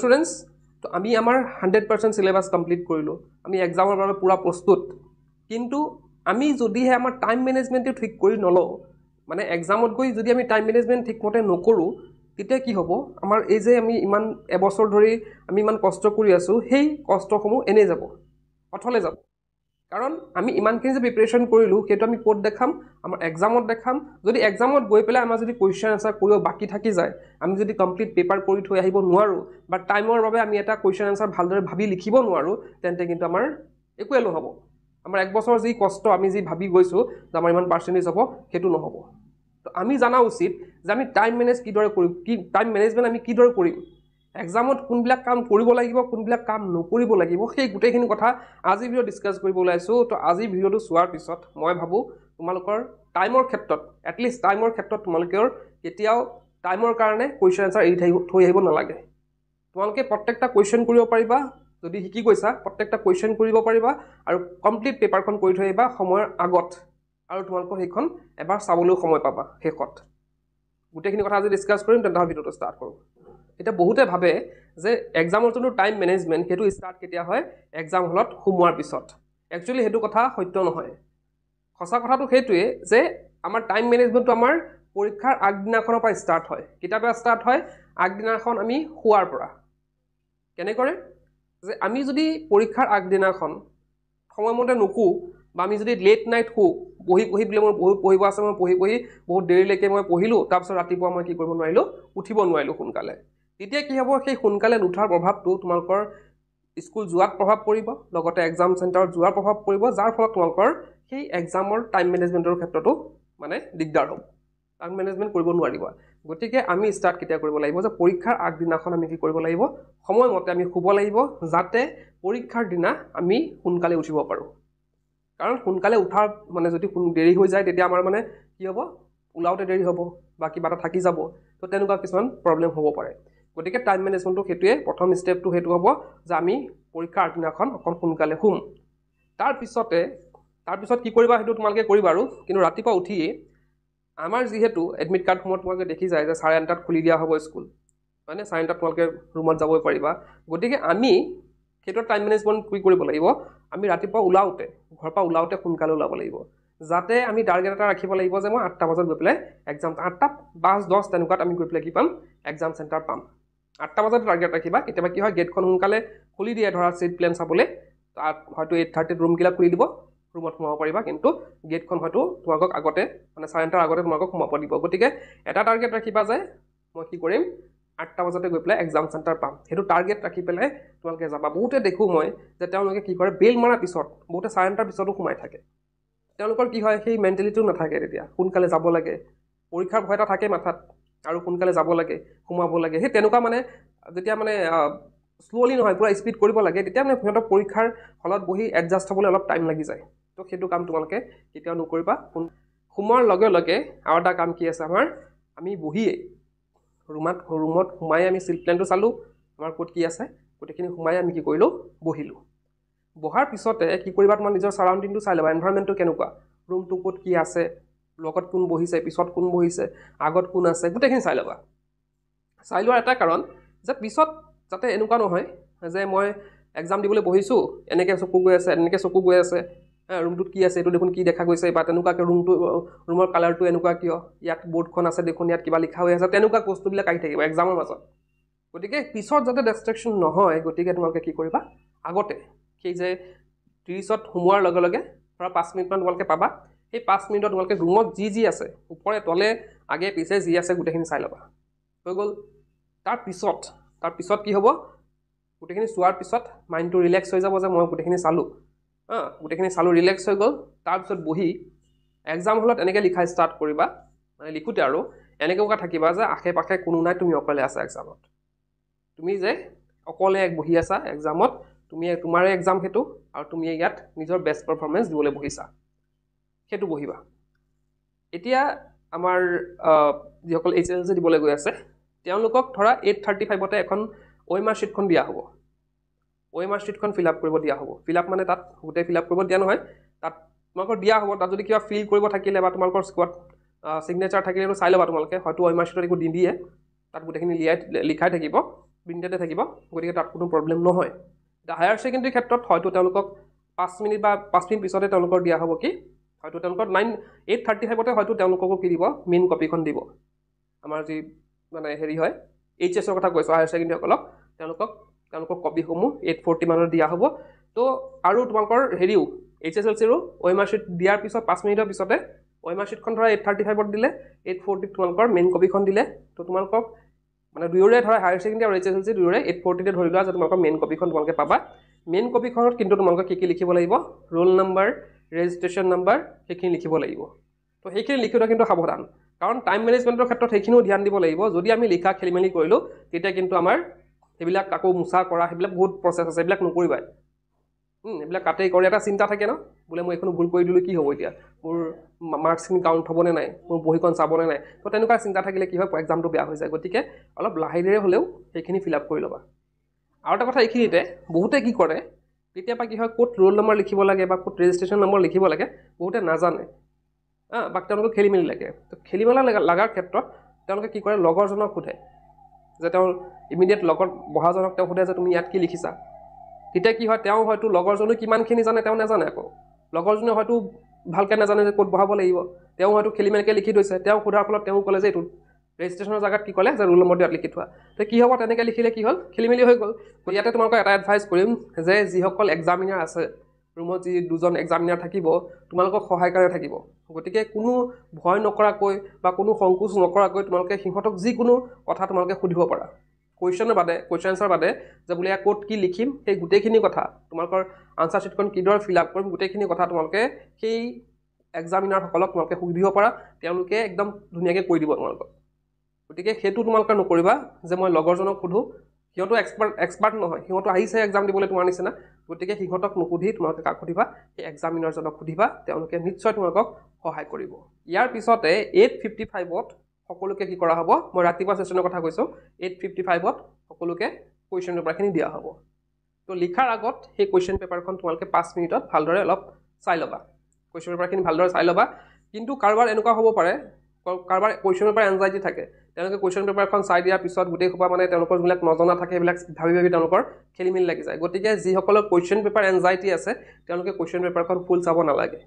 students তো আমি আমাৰ হাণ্ড্ৰেড পাৰ্চেণ্ট চিলেবাছ কমপ্লিট কৰিলোঁ আমি এক্সামৰ বাবে পূৰা প্ৰস্তুত কিন্তু আমি যদিহে আমাৰ টাইম মেনেজমেণ্টটো ঠিক কৰি নলওঁ মানে এক্সামত গৈ যদি আমি টাইম মেনেজমেণ্ট ঠিকমতে নকৰোঁ তেতিয়া কি হ'ব আমাৰ এই যে আমি ইমান এবছৰ ধৰি আমি ইমান কষ্ট কৰি আছোঁ সেই কষ্টসমূহ এনেই যাব অথলে যাব কাৰণ আমি ইমানখিনি যে প্ৰিপেৰেশ্যন কৰিলোঁ সেইটো আমি ক'ত দেখাম আমাৰ এক্সামত দেখাম যদি এক্সামত গৈ পেলাই আমাৰ যদি কুৱেশ্যন এনচাৰ কৰিব বাকী থাকি যায় আমি যদি কমপ্লিট পেপাৰ কৰি থৈ আহিব নোৱাৰোঁ বা টাইমৰ বাবে আমি এটা কুৱেশ্যন এনচাৰ ভালদৰে ভাবি লিখিব নোৱাৰোঁ তেন্তে কিন্তু আমাৰ একোৱে নহ'ব আমাৰ এক একবছৰ যি কষ্ট আমি যি ভাবি গৈছোঁ যে আমাৰ ইমান পাৰ্চেণ্টেজ হ'ব সেইটো নহ'ব তো আমি জনা উচিত যে আমি টাইম মেনেজ কিদৰে কৰিম কি টাইম মেনেজমেণ্ট আমি কিদৰে কৰিম এক্সামত কোনবিলাক কাম কৰিব লাগিব কোনবিলাক কাম নকৰিব লাগিব সেই গোটেইখিনি কথা আজি ভিডিঅ' ডিছকাছ কৰিব ওলাইছোঁ তো আজি ভিডিঅ'টো চোৱাৰ পিছত মই ভাবোঁ তোমালোকৰ টাইমৰ ক্ষেত্ৰত এটলিষ্ট টাইমৰ ক্ষেত্ৰত তোমালোকৰ কেতিয়াও টাইমৰ কাৰণে কুৱেশ্যন এনচাৰ এৰি থাকিব থৈ আহিব নালাগে তোমালোকে প্ৰত্যেকটা কুৱেশ্যন কৰিব পাৰিবা যদি শিকি গৈছা প্ৰত্যেকটা কুৱেশ্যন কৰিব পাৰিবা আৰু কমপ্লিট পেপাৰখন কৰি থৈ আহিবা সময়ৰ আগত আৰু তোমালোকৰ সেইখন এবাৰ চাবলৈও সময় পাবা শেষত গোটেইখিনি কথা আজি ডিছকাছ কৰিম তেন্তে ভিডিঅ'টো ষ্টাৰ্ট কৰোঁ এতিয়া বহুতে ভাবে যে এক্সামৰ যোনটো টাইম মেনেজমেণ্ট সেইটো ষ্টাৰ্ট কেতিয়া হয় এক্সাম হলত সোমোৱাৰ পিছত একচুৱেলি সেইটো কথা সত্য নহয় সঁচা কথাটো সেইটোৱেই যে আমাৰ টাইম মেনেজমেণ্টটো আমাৰ পৰীক্ষাৰ আগদিনাখনৰ পৰা ষ্টাৰ্ট হয় কেতিয়াৰ পৰা ষ্টাৰ্ট হয় আগদিনাখন আমি শোৱাৰ পৰা কেনেকৈ যে আমি যদি পৰীক্ষাৰ আগদিনাখন সময়মতে নুশু বা আমি যদি লেট নাইট শু বহি পঢ়ি বোলে মোৰ বহুত পঢ়িব আছে মই পঢ়ি পঢ়ি বহুত দেৰিলৈকে মই পঢ়িলোঁ তাৰপিছত ৰাতিপুৱা মই কি কৰিব নোৱাৰিলোঁ উঠিব নোৱাৰিলোঁ সোনকালে তেতিয়া কি হ'ব সেই সোনকালে নুঠাৰ প্ৰভাৱটো তোমালোকৰ স্কুল যোৱাত প্ৰভাৱ পৰিব লগতে এক্সাম চেণ্টাৰত যোৱাৰ প্ৰভাৱ পৰিব যাৰ ফলত তোমালোকৰ সেই এক্সামৰ টাইম মেনেজমেণ্টৰ ক্ষেত্ৰতো মানে দিগদাৰ হ'ব টাইম মেনেজমেণ্ট কৰিব নোৱাৰিব গতিকে আমি ষ্টাৰ্ট কেতিয়া কৰিব লাগিব যে পৰীক্ষাৰ আগদিনাখন আমি কি কৰিব লাগিব সময়মতে আমি শুব লাগিব যাতে পৰীক্ষাৰ দিনা আমি সোনকালে উঠিব পাৰোঁ কাৰণ সোনকালে উঠাৰ মানে যদি দেৰি হৈ যায় তেতিয়া আমাৰ মানে কি হ'ব ওলাওঁতে দেৰি হ'ব বা কিবা এটা থাকি যাব তো তেনেকুৱা কিছুমান প্ৰব্লেম হ'ব পাৰে গতিকে টাইম মেনেজমেণ্টটো সেইটোৱে প্ৰথম ষ্টেপটো সেইটো হ'ব যে আমি পৰীক্ষাৰ আগদিনাখন অকণ সোনকালে শুম তাৰপিছতে তাৰপিছত কি কৰিবা সেইটো তোমালোকে কৰিবা আৰু কিন্তু ৰাতিপুৱা উঠি আমাৰ যিহেতু এডমিট কাৰ্ডসমূহ তোমালোকে দেখি যায় যে চাৰে আঠটাত খুলি দিয়া হ'ব স্কুল হয়নে চাৰে আঠটাত তোমালোকে ৰুমত যাব পাৰিবা গতিকে আমি সেইটো টাইম মেনেজমেণ্ট কি কৰিব লাগিব আমি ৰাতিপুৱা ওলাওঁতে ঘৰৰ পৰা ওলাওঁতে সোনকালে ওলাব লাগিব যাতে আমি টাৰ্গেট এটা ৰাখিব লাগিব যে মই আঠটা বজাত গৈ পেলাই এক্সাম আঠটা বাছ দহ তেনেকুৱাত আমি গৈ পেলাই কি পাম একজাম চেণ্টাৰ পাম আঠটা বজাত টাৰ্গেট ৰাখিবা কেতিয়াবা কি হয় গেটখন সোনকালে খুলি দিয়ে ধৰা চিট প্লেন চাবলৈ তাত হয়তো এইট থাৰ্টিত ৰুমবিলাক খুলি দিব ৰুমত সোমাব পাৰিবা কিন্তু গেটখন হয়তো তোমালোকক আগতে মানে চাৰে চাৰেণ্টাৰ আগতে তোমালোকক সোমাব দিব গতিকে এটা টাৰ্গেট ৰাখিবা যে মই কি কৰিম আঠটা বজাতে গৈ পেলাই এক্সাম চেণ্টাৰ পাম সেইটো টাৰ্গেট ৰাখি পেলাই তোমালোকে যাবা বহুতে দেখোঁ মই যে তেওঁলোকে কি কৰে বেল মৰাৰ পিছত বহুতে চাৰে চাৰেণ্টাৰ পিছতো সোমাই থাকে তেওঁলোকৰ কি হয় সেই মেণ্টেলিটিও নাথাকে তেতিয়া সোনকালে যাব লাগে পৰীক্ষাৰ ভয় এটা থাকে মাথাত আৰু সোনকালে যাব লাগে সোমাব লাগে সেই তেনেকুৱা মানে যেতিয়া মানে শ্ল'লি নহয় পূৰা স্পীড কৰিব লাগে তেতিয়া মানে সিহঁতক পৰীক্ষাৰ ফলত বহি এডজাষ্ট হ'বলৈ অলপ টাইম লাগি যায় তো সেইটো কাম তোমালোকে কেতিয়াও নকৰিবা সোমোৱাৰ লগে লগে আৰু এটা কাম কি আছে আমাৰ আমি বহিয়েই ৰুমত ৰুমত সোমাই আমি চিল প্লেনটো চালোঁ আমাৰ ক'ত কি আছে গোটেইখিনি সোমাই আমি কি কৰিলোঁ বহিলোঁ বহাৰ পিছতে কি কৰিবা তোমাৰ নিজৰ চাৰাউণ্ডিংটো চাই ল'বা এনভাইৰমেণ্টটো কেনেকুৱা ৰুমটো ক'ত কি আছে লগত কোন বহিছে পিছত কোন বহিছে আগত কোন আছে গোটেইখিনি চাই ল'বা চাই লোৱাৰ এটা কাৰণ যে পিছত যাতে এনেকুৱা নহয় যে মই এক্সাম দিবলৈ বহিছোঁ এনেকৈ চকু গৈ আছে এনেকৈ চকু গৈ আছে ৰুমটোত কি আছে এইটো দেখোন কি দেখা গৈছে বা তেনেকুৱাকৈ ৰুমটো ৰুমৰ কালাৰটো এনেকুৱা কিয় ইয়াত বৰ্ডখন আছে দেখোন ইয়াত কিবা লিখা হৈ আছে তেনেকুৱা বস্তুবিলাক আহি থাকিব এক্সামৰ মাজত গতিকে পিছত যাতে ডেষ্ট্ৰেকশ্যন নহয় গতিকে তোমালোকে কি কৰিবা আগতে সেই যে ত্ৰিছত সোমোৱাৰ লগে লগে ধৰা পাঁচ মিনিটমান তোমালোকে পাবা সেই পাঁচ মিনিটত তোমালোকে ৰুমত যি যি আছে ওপৰে তলে আগে পিছে যি আছে গোটেইখিনি চাই ল'বা হৈ গ'ল তাৰপিছত তাৰপিছত কি হ'ব গোটেইখিনি চোৱাৰ পিছত মাইণ্ডটো ৰিলেক্স হৈ যাব যে মই গোটেইখিনি চালোঁ হা গোটেইখিনি চালোঁ ৰিলেক্স হৈ গ'ল তাৰপিছত বহি এক্সাম হলত এনেকৈ লিখা ষ্টাৰ্ট কৰিবা মানে লিখোঁতে আৰু এনেকুৱা থাকিবা যে আশে পাশে কোনো নাই তুমি অকলে আছা এক্সামত তুমি যে অকলে বহি আছা এক্সামত তুমি তোমাৰে এক্সাম সেইটো আৰু তুমি ইয়াত নিজৰ বেষ্ট পাৰফৰ্মেঞ্চ দিবলৈ বহিছা সেইটো বহিবা এতিয়া আমাৰ যিসকল এইচ এছ এছ দিবলৈ গৈ আছে তেওঁলোকক ধৰা এইট থাৰ্টি ফাইভতে এখন ৱে মাৰ্ক শ্বিটখন দিয়া হ'ব ৱে মাৰ্ক শ্বিটখন ফিল আপ কৰিব দিয়া হ'ব ফিল আপ মানে তাত গোটেই ফিল আপ কৰিব দিয়া নহয় তাত তোমালোকৰ দিয়া হ'ব তাত যদি কিবা ফিল কৰিব থাকিলে বা তোমালোকৰ স্কোৱাড ছিগনেচাৰ থাকিলে সেইটো চাই ল'বা তোমালোকে হয়তো ৱে মাৰ্ক শ্বিটত একো নিদিয়ে তাত গোটেইখিনি লিয়াই লিখাই থাকিব প্ৰিণ্টেডে থাকিব গতিকে তাত কোনো প্ৰব্লেম নহয় এতিয়া হায়াৰ ছেকেণ্ডেৰী ক্ষেত্ৰত হয়তো তেওঁলোকক পাঁচ মিনিট বা পাঁচ মিনিট পিছতে তেওঁলোকৰ দিয়া হ'ব কি হয়তো তেওঁলোকৰ নাইন এইট থাৰ্টি ফাইভতে হয়তো তেওঁলোককো কি দিব মেইন কপিখন দিব আমাৰ যি মানে হেৰি হয় এইচ এছৰ কথা কৈছোঁ হায়াৰ ছেকেণ্ডেৰীসকলক তেওঁলোকক তেওঁলোকৰ কপিসমূহ এইট ফৰ্টি মানত দিয়া হ'ব তো আৰু তোমালোকৰ হেৰিও এইচ এছ এল চিৰো ৱে শ্বিট দিয়াৰ পিছত পাঁচ মিনিটৰ পিছতে ৱে মাৰ্কশ্বিটখন ধৰা এইট থাৰ্টি ফাইভত দিলে এইট ফৰ্টিত তোমালোকৰ মেইন কপিখন দিলে তো তোমালোকক মানে দুয়োৰে ধৰা হায়াৰ ছেকেণ্ডেৰী আৰু এইচ এছ এল চি দুয়োৰে এইট ফৰ্টিতে ধৰি লোৱা যে তোমালোকৰ মেইন কপিখন তোমালোকে পাবা মেইন কপিখনত কিন্তু তোমালোকে কি কি লিখিব লাগিব ৰোল নাম্বাৰ ৰেজিষ্ট্ৰেশ্যন নাম্বাৰ সেইখিনি লিখিব লাগিব তো সেইখিনি লিখোঁতে কিন্তু সাৱধান কাৰণ টাইম মেনেজমেণ্টৰ ক্ষেত্ৰত সেইখিনিও ধ্যান দিব লাগিব যদি আমি লিখা খেলি মেলি কৰিলোঁ তেতিয়া কিন্তু আমাৰ সেইবিলাক কাকো মোচা কৰা সেইবিলাক বহুত প্ৰচেছ আছে সেইবিলাক নকৰিবাই এইবিলাক কাটেই কৰে এটা চিন্তা থাকে ন বোলে মই এইখন ভুল কৰি দিলোঁ কি হ'ব এতিয়া মোৰ মাৰ্কছখিনি কাউণ্ট হ'বনে নাই মোৰ বহীখন চাবনে নাই তো তেনেকুৱা চিন্তা থাকিলে কি হয় এক্সামটো বেয়া হৈ যায় গতিকে অলপ লাহে ধীৰে হ'লেও সেইখিনি ফিল আপ কৰি ল'বা আৰু এটা কথা এইখিনিতে বহুতে কি কৰে কেতিয়াবা কি হয় ক'ত ৰোল নম্বৰ লিখিব লাগে বা ক'ত ৰেজিষ্ট্ৰেশ্যন নম্বৰ লিখিব লাগে বহুতে নাজানে হা বা তেওঁলোকক খেলি মেলি লাগে তো খেলি মেলা লগাৰ ক্ষেত্ৰত তেওঁলোকে কি কৰে লগৰজনক সোধে যে তেওঁৰ ইমিডিয়েট লগত বহাজনক তেওঁ সোধে যে তুমি ইয়াত কি লিখিছা তেতিয়া কি হয় তেওঁ হয়তো লগৰজনো কিমানখিনি জানে তেওঁ নাজানে আকৌ লগৰজনে হয়তো ভালকৈ নাজানে যে ক'ত বহাব লাগিব তেওঁ হয়তো খেলি মেলিকৈ লিখি থৈছে তেওঁ সোধাৰ ফলত তেওঁ ক'লে যে এইটো ৰেজিষ্ট্ৰেশ্যনৰ জেগাত কি ক'লে যে ৰোল নম্বৰ দিয়াত লিখি থোৱা তো কি হ'ব তেনেকৈ লিখিলে কি হ'ল খেলি মেলি হৈ গ'ল ইয়াতে তোমালোকক এটা এডভাইচ কৰিম যে যিসকল এক্সামিনাৰ আছে ৰুমত যি দুজন এক্সামিনাৰ থাকিব তোমালোকক সহায়কাৰী থাকিব গতিকে কোনো ভয় নকৰাকৈ বা কোনো সংকোচ নকৰাকৈ তোমালোকে সিহঁতক যিকোনো কথা তোমালোকে সুধিব পাৰা কুৱেশ্যনৰ বাদে কুৱেশ্যনছৰ বাদে যে বোলে ইয়াক ক'ত কি লিখিম সেই গোটেইখিনি কথা তোমালোকৰ আনচাৰ শ্বীটখন কিদৰে ফিল আপ কৰিম গোটেইখিনি কথা তোমালোকে সেই এক্সামিনাৰসকলক তোমালোকে সুধিব পাৰা তেওঁলোকে একদম ধুনীয়াকৈ কৈ দিব তোমালোকক গতিকে সেইটো তোমালোকে নকৰিবা যে মই লগৰজনক সোধোঁ সিহঁতো এক্সপাৰ্ট এক্সপাৰ্ট নহয় সিহঁতো আহিছে এক্সাম দিবলৈ তোমাৰ নিচিনা গতিকে সিহঁতক নুসুধি তোমালোকে কাক সুধিবা সেই এক্সামিনাৰজনক সুধিবা তেওঁলোকে নিশ্চয় তোমালোকক সহায় কৰিব ইয়াৰ পিছতে এইট ফিফটি ফাইভত সকলোকে কি কৰা হ'ব মই ৰাতিপুৱা ছেশ্যনৰ কথা কৈছোঁ এইট ফিফটি ফাইভত সকলোকে কুৱেশ্যন পেপাৰখিনি দিয়া হ'ব ত' লিখাৰ আগত সেই কুৱেশ্যন পেপাৰখন তোমালোকে পাঁচ মিনিটত ভালদৰে অলপ চাই ল'বা কুৱেশ্যন পেপাৰখিনি ভালদৰে চাই ল'বা কিন্তু কাৰোবাৰ এনেকুৱা হ'ব পাৰে কাৰোবাৰ কুৱেশ্যন পেপাৰ এনজাইটি থাকে তেওঁলোকে কুৱেশ্যন পেপাৰখন চাই দিয়াৰ পিছত গোটেইসোপা মানে তেওঁলোকৰ যিবিলাক নজনা থাকে সেইবিলাক ভাবি ভাবি তেওঁলোকৰ খেলি মেলি লাগি যায় গতিকে যিসকলৰ কুৱেশ্যন পেপাৰ এনজাইটি আছে তেওঁলোকে কুৱেশ্যন পেপাৰখন ফুল চাব নালাগে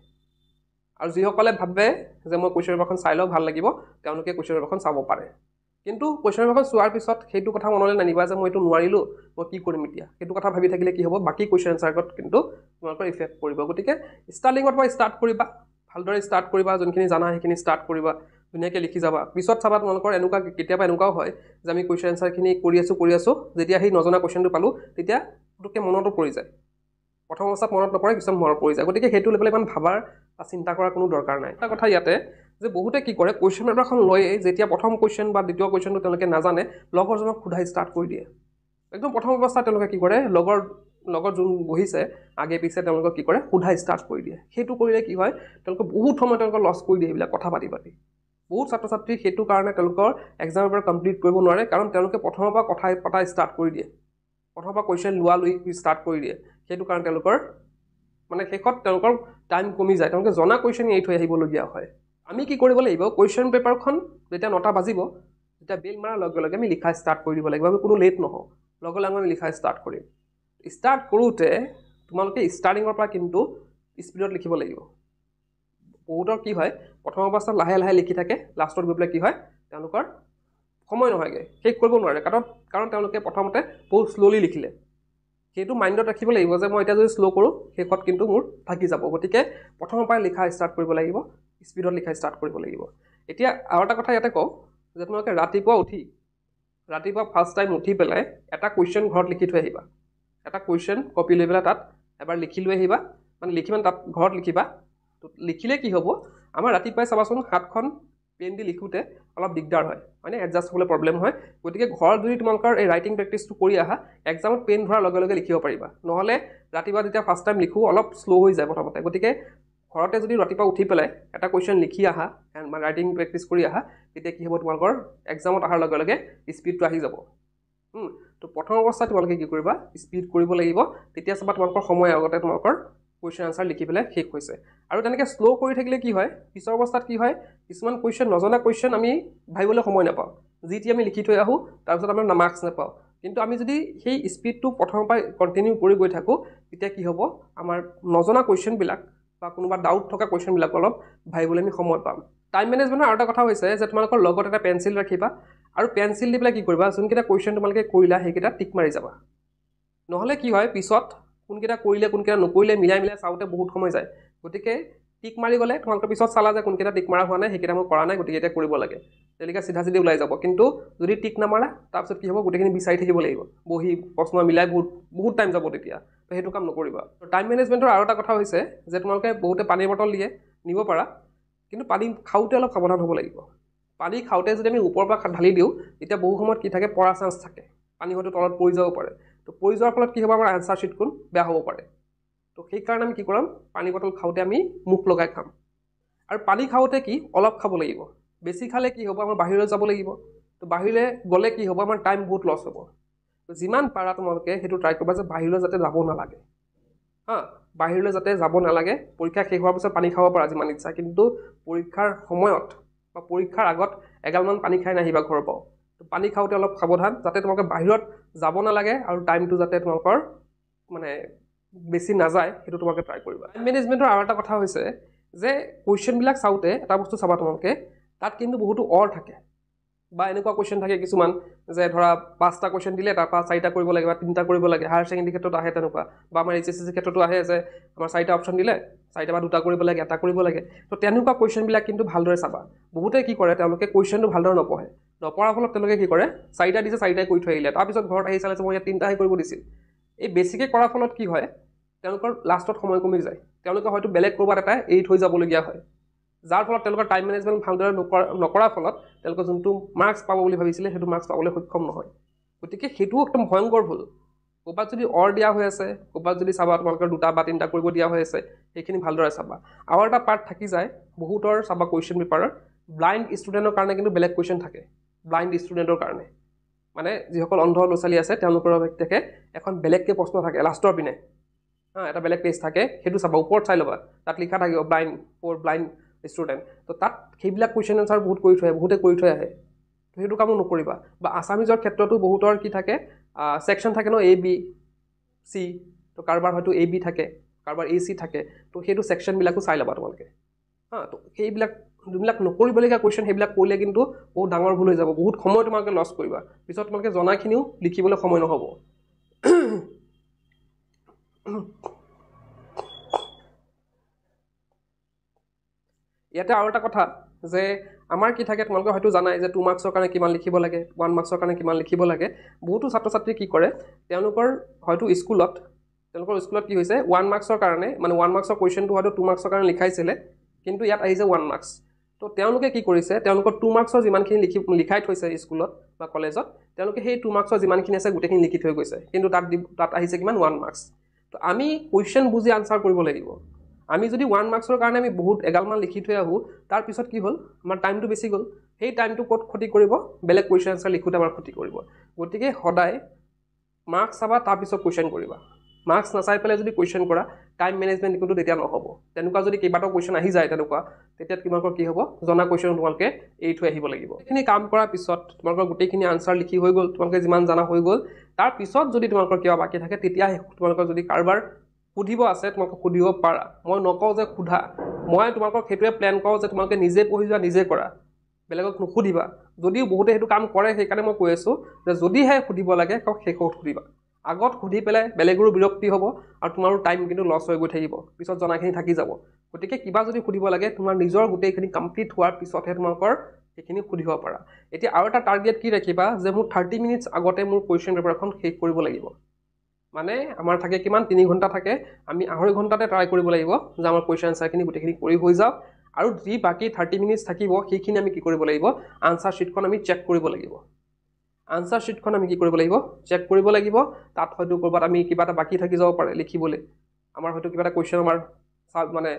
আৰু যিসকলে ভাবে যে মই কুৱেশ্যন পেপাৰখন চাই লওঁ ভাল লাগিব তেওঁলোকে কুৱেশ্যন পেপাৰখন চাব পাৰে কিন্তু কুৱেশ্যন পেপাৰখন চোৱাৰ পিছত সেইটো কথা মনলৈ নানিবা যে মই এইটো নোৱাৰিলোঁ মই কি কৰিম এতিয়া সেইটো কথা ভাবি থাকিলে কি হ'ব বাকী কুৱেশ্যন এনচাৰত কিন্তু তোমালোকৰ ইফেক্ট পৰিব গতিকে ষ্টাৰ্টিঙত মই ষ্টাৰ্ট কৰিবা ভালদৰে ষ্টাৰ্ট কৰিবা যোনখিনি জানা সেইখিনি ষ্টাৰ্ট কৰিবা ধুনীয়াকৈ লিখি যাবা পিছত চাবা তোমালোকৰ এনেকুৱা কেতিয়াবা এনেকুৱাও হয় যে আমি কুৱেশ্যন এনচাৰখিনি কৰি আছোঁ কৰি আছোঁ যেতিয়া সেই নজনা কুৱেশ্যনটো পালোঁ তেতিয়া পটককৈ মনতো পৰি যায় প্ৰথম অৱস্থাত মনত নপৰে কিছুমান মনত পৰি যায় গতিকে সেইটো লেভেলত ইমান ভাবাৰ বা চিন্তা কৰাৰ কোনো দৰকাৰ নাই এটা কথা ইয়াতে যে বহুতে কি কৰে কুৱেশ্যন পেপাৰখন লৈয়ে যেতিয়া প্ৰথম কুৱেশ্যন বা দ্বিতীয় কুৱেশ্যনটো তেওঁলোকে নাজানে লগৰজনক সোধাই ষ্টাৰ্ট কৰি দিয়ে একদম প্ৰথম অৱস্থাত তেওঁলোকে কি কৰে লগৰ লগত যোন বহিছে আগে পিছে তেওঁলোকক কি কৰে সোধাই ষ্টাৰ্ট কৰি দিয়ে সেইটো কৰিলে কি হয় তেওঁলোকে বহুত সময় তেওঁলোকে লছ কৰি দিয়ে এইবিলাক কথা পাতি পাতি বহুত ছাত্ৰ ছাত্ৰী সেইটো কাৰণে তেওঁলোকৰ এক্সাম পেপাৰ কমপ্লিট কৰিব নোৱাৰে কাৰণ তেওঁলোকে প্ৰথমৰ পৰা কথা পতা ষ্টাৰ্ট কৰি দিয়ে প্ৰথমৰ পৰা কুৱেশ্যন লোৱা লৈ ষ্টাৰ্ট কৰি দিয়ে সেইটো কাৰণে তেওঁলোকৰ মানে শেষত তেওঁলোকৰ টাইম কমি যায় তেওঁলোকে জনা কুৱেশ্যন এৰি থৈ আহিবলগীয়া হয় আমি কি কৰিব লাগিব কুৱেশ্যন পেপাৰখন যেতিয়া নটা বাজিব তেতিয়া বেল মৰাৰ লগে লগে আমি লিখা ষ্টাৰ্ট কৰি দিব লাগিব আমি কোনো লেট নহওঁ লগে লগে আমি লিখা ষ্টাৰ্ট কৰিম ষ্টাৰ্ট কৰোঁতে তোমালোকে ষ্টাৰ্টিঙৰ পৰা কিন্তু স্পীডত লিখিব লাগিব বহুতৰ কি হয় প্ৰথম অৱস্থাত লাহে লাহে লিখি থাকে লাষ্টত গৈ পেলাই কি হয় তেওঁলোকৰ সময় নহয়গৈ শেষ কৰিব নোৱাৰে কাৰণ কাৰণ তেওঁলোকে প্ৰথমতে বহুত শ্ল'লি লিখিলে সেইটো মাইণ্ডত ৰাখিব লাগিব যে মই এতিয়া যদি শ্ল' কৰোঁ শেষত কিন্তু মোৰ থাকি যাব গতিকে প্ৰথমৰ পৰাই লিখা ষ্টাৰ্ট কৰিব লাগিব স্পীডত লিখা ষ্টাৰ্ট কৰিব লাগিব এতিয়া আৰু এটা কথা ইয়াতে কওঁ যে তোমালোকে ৰাতিপুৱা উঠি ৰাতিপুৱা ফাৰ্ষ্ট টাইম উঠি পেলাই এটা কুৱেশ্যন ঘৰত লিখি থৈ আহিবা এটা কুৱেশ্যন কপি লৈ পেলাই তাত এবাৰ লিখি লৈ আহিবা মানে লিখি মানে তাত ঘৰত লিখিবা তো লিখিলে কি হ'ব আমাৰ ৰাতিপুৱাই চাবাচোন সাতখন পেন দি লিখোঁতে অলপ দিগদাৰ হয় হয়নে এডজাষ্ট হ'বলৈ প্ৰব্লেম হয় গতিকে ঘৰত যদি তোমালোকৰ এই ৰাইটিং প্ৰেক্টিচটো কৰি আহা এক্সামত পেন ধৰাৰ লগে লগে লিখিব পাৰিবা নহ'লে ৰাতিপুৱা যেতিয়া ফাৰ্ষ্ট টাইম লিখোঁ অলপ শ্ল' হৈ যায় প্ৰথমতে গতিকে ঘৰতে যদি ৰাতিপুৱা উঠি পেলাই এটা কুৱেশ্যন লিখি আহা মানে ৰাইটিং প্ৰেক্টিচ কৰি আহা তেতিয়া কি হ'ব তোমালোকৰ এক্সামত অহাৰ লগে লগে স্পীডটো আহি যাব তো প্ৰথম অৱস্থাত তোমালোকে কি কৰিবা স্পীড কৰিব লাগিব তেতিয়া চাবা তোমালোকৰ সময় আগতে তোমালোকৰ কুৱেশ্যন আনচাৰ লিখি পেলাই শেষ হৈছে আৰু তেনেকৈ শ্ল' কৰি থাকিলে কি হয় পিছৰ অৱস্থাত কি হয় কিছুমান কুৱেশ্যন নজনা কুৱেশ্যন আমি ভাবিবলৈ সময় নাপাওঁ যি টি আমি লিখি থৈ আহোঁ তাৰপিছত আমি মাৰ্কছ নাপাওঁ কিন্তু আমি যদি সেই স্পীডটো প্ৰথমৰ পৰাই কণ্টিনিউ কৰি গৈ থাকোঁ তেতিয়া কি হ'ব আমাৰ নজনা কুৱেশ্যনবিলাক বা কোনোবা ডাউট থকা কুৱেশ্যনবিলাক অলপ ভাবিবলৈ আমি সময় পাম টাইম মেনেজমেণ্টৰ আৰু এটা কথা হৈছে যে তোমালোকৰ লগত এটা পেঞ্চিল ৰাখিবা আৰু পেঞ্চিল দি পেলাই কি কৰিবা যোনকেইটা কুৱেশ্যন তোমালোকে কৰিলা সেইকেইটা টিক মাৰি যাবা নহ'লে কি হয় পিছত কোনকেইটা কৰিলে কোনকেইটা নকৰিলে মিলাই মিলাই চাওঁতে বহুত সময় যায় গতিকে টিক মাৰি গ'লে তোমালোকৰ পিছত চালা যে কোনকেইটা টিক মাৰা হোৱা নাই সেইকেইটা মই কৰা নাই গতিকে এতিয়া কৰিব লাগে তেনেকৈ চিধা চিধি ওলাই যাব কিন্তু যদি টিক নামাৰা তাৰপিছত কি হ'ব গোটেইখিনি বিচাৰি থাকিব লাগিব বহি প্ৰশ্ন মিলাই বহুত বহুত টাইম যাব তেতিয়া তো সেইটো কাম নকৰিবা টাইম মেনেজমেণ্টৰ আৰু এটা কথা হৈছে যে তোমালোকে বহুতে পানীৰ বটল দিয়ে নিব পাৰা কিন্তু পানী খাওঁতে অলপ সাৱধান হ'ব লাগিব পানী খাওঁতে যদি আমি ওপৰৰ পৰা ঢালি দিওঁ তেতিয়া বহু সময়ত কি থাকে পৰা চান্স থাকে পানী হয়তো তলত পৰি যাব পাৰে তো পৰি যোৱাৰ ফলত কি হ'ব আমাৰ আনচাৰ চিটকোণ বেয়া হ'ব পাৰে তো সেইকাৰণে আমি কি কৰাম পানী বটল খাওঁতে আমি মুখ লগাই খাম আৰু পানী খাওঁতে কি অলপ খাব লাগিব বেছি খালে কি হ'ব আমাৰ বাহিৰলৈ যাব লাগিব তো বাহিৰলৈ গ'লে কি হ'ব আমাৰ টাইম বহুত লছ হ'ব তো যিমান পাৰা তোমালোকে সেইটো ট্ৰাই কৰিবা যে বাহিৰলৈ যাতে যাব নালাগে হাঁ বাহিৰলৈ যাতে যাব নালাগে পৰীক্ষা শেষ হোৱাৰ পিছত পানী খাব পাৰা যিমান ইচ্ছা কিন্তু পৰীক্ষাৰ সময়ত বা পৰীক্ষাৰ আগত এগালমান পানী খাই নাহিবা ঘৰৰ পৰাও তো পানী খাওঁতে অলপ সাৱধান যাতে তোমালোকে বাহিৰত যাব নালাগে আৰু টাইমটো যাতে তোমালোকৰ মানে বেছি নাযায় সেইটো তোমালোকে ট্ৰাই কৰিবা টাইম মেনেজমেণ্টৰ আৰু এটা কথা হৈছে যে কুৱেশ্যনবিলাক চাওঁতে এটা বস্তু চাবা তোমালোকে তাত কিন্তু বহুতো অৰ থাকে বা এনেকুৱা কুৱেশ্যন থাকে কিছুমান যে ধৰা পাঁচটা কুৱেশ্যন দিলে তাৰপৰা চাৰিটা কৰিব লাগে বা তিনিটা কৰিব লাগে হায়াৰ ছেকেণ্ডেৰী ক্ষেত্ৰত আহে তেনেকুৱা বা আমাৰ এইচ এছ এছ ক্ষেত্ৰতো আহে যে আমাৰ চাৰিটা অপশ্যন দিলে চাৰিটা বা দুটা কৰিব লাগে এটা কৰিব লাগে তো তেনেকুৱা কুৱেশ্যনবিলাক কিন্তু ভালদৰে চাবা বহুতে কি কৰে তেওঁলোকে কুৱেশ্যনটো ভালদৰে নপঢ়ে নপৰাৰ ফলত তেওঁলোকে কি কৰে চাৰিটা দিছে চাৰিটাই কৰি থৈ আহিলে তাৰপিছত ঘৰত আহি চালে যে মই ইয়াত তিনিটাহে কৰিব দিছিল এই বেছিকৈ কৰাৰ ফলত কি হয় তেওঁলোকৰ লাষ্টত সময় কমি যায় তেওঁলোকে হয়তো বেলেগ ক'ৰবাত এটা এৰি থৈ যাবলগীয়া হয় যাৰ ফলত তেওঁলোকৰ টাইম মেনেজমেণ্ট ভালদৰে নকৰা নকৰাৰ ফলত তেওঁলোকে যোনটো মাৰ্কছ পাব বুলি ভাবিছিলে সেইটো মাৰ্কছ পাবলৈ সক্ষম নহয় গতিকে সেইটোও একদম ভয়ংকৰ ভুল ক'ৰবাত যদি অৰ দিয়া হৈ আছে ক'ৰবাত যদি চাবা তোমালোকৰ দুটা বা তিনিটা কৰিব দিয়া হৈ আছে সেইখিনি ভালদৰে চাবা আৰু এটা পাৰ্ট থাকি যায় বহুতৰ চাবা কুৱেশ্যন পেপাৰৰ ব্লাইণ্ড ষ্টুডেণ্টৰ কাৰণে কিন্তু বেলেগ কুৱেশ্যন থাকে ব্লাইণ্ড ষ্টুডেণ্টৰ কাৰণে মানে যিসকল অন্ধ ল'ৰা ছোৱালী আছে তেওঁলোকৰ তেখেতে এখন বেলেগকৈ প্ৰশ্ন থাকে লাষ্টৰ পিনে হা এটা বেলেগ পেজ থাকে সেইটো চাবা ওপৰত চাই ল'বা তাত লিখা থাকিব ব্লাইণ্ড ফ'ৰ ব্লাইণ্ড ষ্টুডেণ্ট ত' তাত সেইবিলাক কুৱেশ্যন এনচাৰ বহুত কৰি থৈ আহে বহুতে কৰি থৈ আহে ত' সেইটো কামো নকৰিবা বা আছামিজৰ ক্ষেত্ৰতো বহুতৰ কি থাকে ছেকশ্যন থাকে ন এ বি চি ত' কাৰোবাৰ হয়তো এ বি থাকে কাৰোবাৰ এ চি থাকে ত' সেইটো ছেকশ্যনবিলাকো চাই ল'বা তোমালোকে হা তো সেইবিলাক যোনবিলাক নকৰিবলগীয়া কুৱেশ্যন সেইবিলাক কৰিলে কিন্তু বহুত ডাঙৰ ভুল হৈ যাব বহুত সময় তোমালোকে লছ কৰিবা পিছত তোমালোকে জনাখিনিও লিখিবলৈ সময় নহ'ব ইয়াতে আৰু এটা কথা যে আমাৰ কি থাকে তোমালোকে হয়তো জানাই যে টু মাৰ্কছৰ কাৰণে কিমান লিখিব লাগে ওৱান মাৰ্কছৰ কাৰণে কিমান লিখিব লাগে বহুতো ছাত্ৰ ছাত্ৰী কি কৰে তেওঁলোকৰ হয়তো স্কুলত তেওঁলোকৰ স্কুলত কি হৈছে ওৱান মাৰ্কছৰ কাৰণে মানে ওৱান মাৰ্কছৰ কুৱেশ্যনটো হয়তো টু মাৰ্কছৰ কাৰণে লিখাইছিলে কিন্তু ইয়াত আহিছে ওৱান মাৰ্কছ তো তেওঁলোকে কি কৰিছে তেওঁলোকৰ টু মাৰ্কছৰ যিমানখিনি লিখি লিখাই থৈছে স্কুলত বা কলেজত তেওঁলোকে সেই টু মাৰ্কছৰ যিমানখিনি আছে গোটেইখিনি লিখি থৈ গৈছে কিন্তু তাত দি তাত আহিছে কিমান ওৱান মাৰ্কছ তো আমি কুৱেশ্যন বুজি আনচাৰ কৰিব লাগিব আমি যদি ওৱান মাৰ্কছৰ কাৰণে আমি বহুত এগালমান লিখি থৈ আহোঁ তাৰপিছত কি হ'ল আমাৰ টাইমটো বেছি গ'ল সেই টাইমটো ক'ত ক্ষতি কৰিব বেলেগ কুৱেশ্যন আনচাৰ লিখোঁতে আমাৰ ক্ষতি কৰিব গতিকে সদায় মাৰ্কছ চাবা তাৰপিছত কুৱেশ্যন কৰিবা মাৰ্কছ নাচাই পেলাই যদি কুৱেশ্যন কৰা টাইম মেনেজমেণ্ট কিন্তু তেতিয়া নহ'ব তেনেকুৱা যদি কেইবাটাও কুৱেশ্যন আহি যায় তেনেকুৱা তেতিয়া তোমালোকৰ কি হ'ব জনা কুৱেশ্যন তোমালোকে এৰি থৈ আহিব লাগিব এইখিনি কাম কৰাৰ পিছত তোমালোকৰ গোটেইখিনি আনচাৰ লিখি হৈ গ'ল তোমালোকে যিমান জনা হৈ গ'ল তাৰ পিছত যদি তোমালোকৰ কিবা বাকী থাকে তেতিয়া তোমালোকৰ যদি কাৰোবাৰ সুধিব আছে তোমালোকক সুধিব পাৰা মই নকওঁ যে সোধা মই তোমালোকক সেইটোৱে প্লেন কৰোঁ যে তোমালোকে নিজে পঢ়ি যোৱা নিজে কৰা বেলেগক নুসুধিবা যদিও বহুতে সেইটো কাম কৰে সেইকাৰণে মই কৈ আছোঁ যে যদিহে সুধিব লাগে কওক শেষত সুধিবা আগত সুধি পেলাই বেলেগৰো বিৰক্তি হ'ব আৰু তোমাৰো টাইম কিন্তু লছ হৈ গৈ থাকিব পিছত জনাখিনি থাকি যাব গতিকে কিবা যদি সুধিব লাগে তোমাৰ নিজৰ গোটেইখিনি কমপ্লিট হোৱাৰ পিছতহে তোমালোকৰ সেইখিনি সুধিব পাৰা এতিয়া আৰু এটা টাৰ্গেট কি ৰাখিবা যে মোৰ থাৰ্টি মিনিটছ আগতে মোৰ কুৱেশ্যন পেপাৰখন শেষ কৰিব লাগিব মানে আমাৰ থাকে কিমান তিনি ঘণ্টা থাকে আমি আঢ়ৈ ঘণ্টাতে ট্ৰাই কৰিব লাগিব যে আমাৰ কুৱেশ্যন আনচাৰখিনি গোটেইখিনি কৰি হৈ যাওক আৰু যি বাকী থাৰ্টি মিনিটছ থাকিব সেইখিনি আমি কি কৰিব লাগিব আনচাৰ শ্বিটখন আমি চেক কৰিব লাগিব আনচাৰ শ্বীটখন আমি কি কৰিব লাগিব চেক কৰিব লাগিব তাত হয়তো ক'ৰবাত আমি কিবা এটা বাকী থাকি যাব পাৰে লিখিবলৈ আমাৰ হয়তো কিবা এটা কুৱেশ্যন আমাৰ চা মানে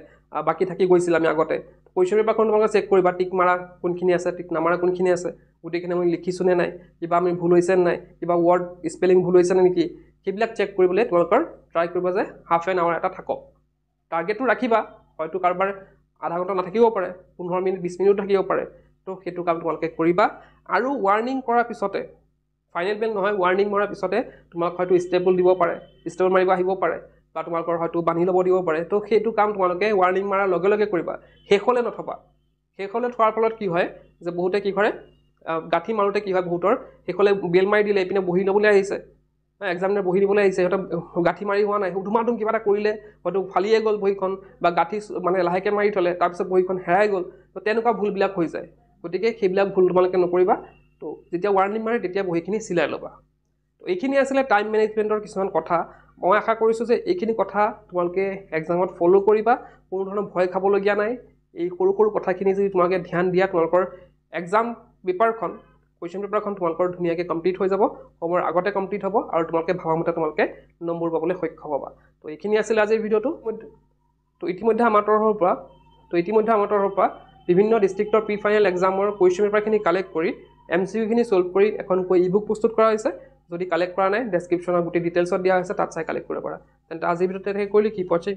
বাকী থাকি গৈছিল আমি আগতে কুৱেশ্যন পেপাৰখন তোমালোকে চেক কৰিবা টিক মাৰা কোনখিনি আছে টিক নামাৰা কোনখিনি আছে গোটেইখিনি আমি লিখিছোঁনে নাই কিবা আমি ভুল হৈছে নাই কিবা ৱৰ্ড স্পেলিং ভুল হৈছেনে নেকি সেইবিলাক চেক কৰিবলৈ তোমালোকৰ ট্ৰাই কৰিবা যে হাফ এন আৱাৰ এটা থাকক টাৰ্গেটটো ৰাখিবা হয়তো কাৰোবাৰ আধা ঘণ্টা নাথাকিব পাৰে পোন্ধৰ মিনিট বিছ মিনিটো থাকিব পাৰে তো সেইটো কাম তোমালোকে কৰিবা আৰু ৱাৰ্ণিং কৰাৰ পিছতে ফাইনেল বেল নহয় ৱাৰ্ণিং মৰাৰ পিছতে তোমালোকক হয়তো ষ্টেবল দিব পাৰে ষ্টেবল মাৰিব আহিব পাৰে বা তোমালোকৰ হয়তো বান্ধি ল'ব দিব পাৰে তো সেইটো কাম তোমালোকে ৱাৰ্ণিং মৰাৰ লগে লগে কৰিবা শেষলৈ নথবা শেষলৈ থোৱাৰ ফলত কি হয় যে বহুতে কি কৰে গাঁঠি মাৰোঁতে কি হয় বহুতৰ শেষলৈ বেল মাৰি দিলে এইপিনে বহি ল'বলৈ আহিছে এক্সামিনাৰ বহি দিবলৈ আহিছে সিহঁতে গাঁঠি মাৰি হোৱা নাই ধুমাধুম কিবা এটা কৰিলে হয়তো ফালিয়ে গ'ল বহীখন বা গাঁঠি মানে লাহেকৈ মাৰি থ'লে তাৰপিছত বহীখন হেৰাই গ'ল তো তেনেকুৱা ভুলবিলাক হৈ যায় গতিকে সেইবিলাক ভুল তোমালোকে নকৰিবা তো যেতিয়া ৱাৰ্ণিং মাৰে তেতিয়া বহীখিনি চিলাই ল'বা তো এইখিনি আছিলে টাইম মেনেজমেণ্টৰ কিছুমান কথা মই আশা কৰিছোঁ যে এইখিনি কথা তোমালোকে এক্সামত ফ'ল' কৰিবা কোনো ধৰণৰ ভয় খাবলগীয়া নাই এই সৰু সৰু কথাখিনি যদি তোমালোকে ধ্যান দিয়া তোমালোকৰ এক্সাম পেপাৰখন কুৱেশ্যন পেপাৰখন তোমালোকৰ ধুনীয়াকৈ কমপ্লিট হৈ যাব সময়ৰ আগতে কমপ্লিট হ'ব আৰু তোমালোকে ভবামতে তোমালোকে নম্বৰ পাবলৈ সক্ষম হ'বা তো এইখিনি আছিলে আজিৰ ভিডিঅ'টো তো ইতিমধ্যে আমাৰ তৰফৰ পৰা তো ইতিমধ্যে আমাৰ তৰফৰ পৰা বিভিন্ন ডিষ্ট্ৰিক্টৰ প্ৰি ফাইনেল এক্সামৰ কুৱেশ্যন পেপাৰখিনি কালেক্ট কৰি এম চি ইউখিনি চল্ভ কৰি এখনকৈ ই বুক প্ৰস্তুত কৰা হৈছে যদি কালেক্ট কৰা নাই ডেছক্ৰিপশ্যনৰ গোটেই ডিটেইলছত দিয়া হৈছে তাত চাই কালেক্ট কৰিব পাৰা তেন্তে আজিৰ ভিতৰতে সেই কৰিলে কি পইচা